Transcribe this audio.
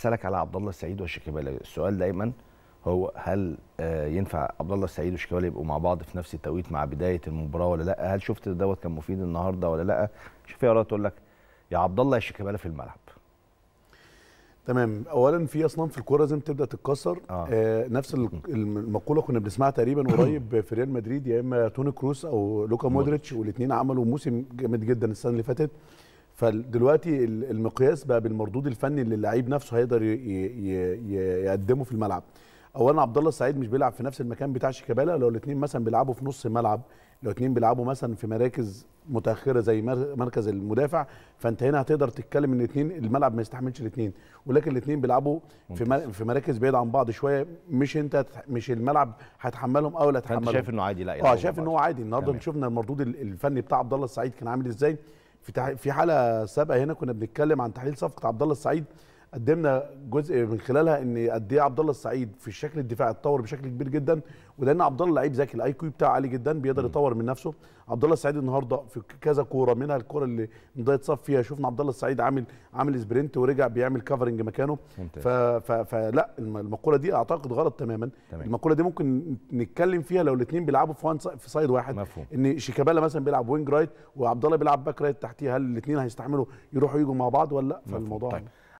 اسالك على عبد الله السعيد وشيكابالا السؤال دايما هو هل آه، ينفع عبد الله السعيد وشيكابالا يبقوا مع بعض في نفس التوقيت مع بدايه المباراه ولا لا هل شفت دوت كان مفيد النهارده ولا لا شوف يا تقول لك يا عبد الله يا شيكابالا في الملعب تمام اولا في اصنام في الكوره لازم تبدا تتكسر آه. آه نفس المقوله كنا بنسمعها تقريبا قريب في ريال مدريد يا اما توني كروس او لوكا مودريتش والاثنين عملوا موسم جامد جدا السنه اللي فاتت فدلوقتي المقياس بقى بالمردود الفني اللي اللعيب نفسه هيقدر يقدمه في الملعب اولا عبد الله السعيد مش بيلعب في نفس المكان بتاع شيكابالا لو الاثنين مثلا بيلعبوا في نص الملعب لو الاثنين بيلعبوا مثلا في مراكز متاخره زي مركز المدافع فانت هنا هتقدر تتكلم ان الاثنين الملعب ما يستحملش الاثنين ولكن الاثنين بيلعبوا في في مراكز بعيد عن بعض شويه مش انت مش الملعب هيتحملهم او لا تحملهم انت شايف انه عادي لا اه شايف انه هو عادي النهارده شفنا المردود الفني بتاع عبد الله السعيد كان عامل ازاي في في حلقه سابقه هنا كنا بنتكلم عن تحليل صفقه عبد الله السعيد قدمنا جزء من خلالها ان قد ايه عبد الله السعيد في الشكل الدفاعي اتطور بشكل كبير جدا ولان عبد الله لعيب ذكي الاي كيو بتاعه عالي جدا بيقدر يطور من نفسه عبد الله السعيد النهارده في كذا كوره منها الكوره اللي ده صف فيها شفنا عبد الله السعيد عامل عامل سبرنت ورجع بيعمل كفرنج مكانه ممتاز. ف... ف... فلا المقوله دي اعتقد غلط تماما تمام. المقوله دي ممكن نتكلم فيها لو الاثنين بيلعبوا في في سايد واحد مفهوم. ان شيكابالا مثلا بيلعب وينج رايت وعبد الله بيلعب باك رايت تحتيه هل الاثنين هيستحملوا يروحوا يجوا مع بعض ولا لا فالموضوع طيب.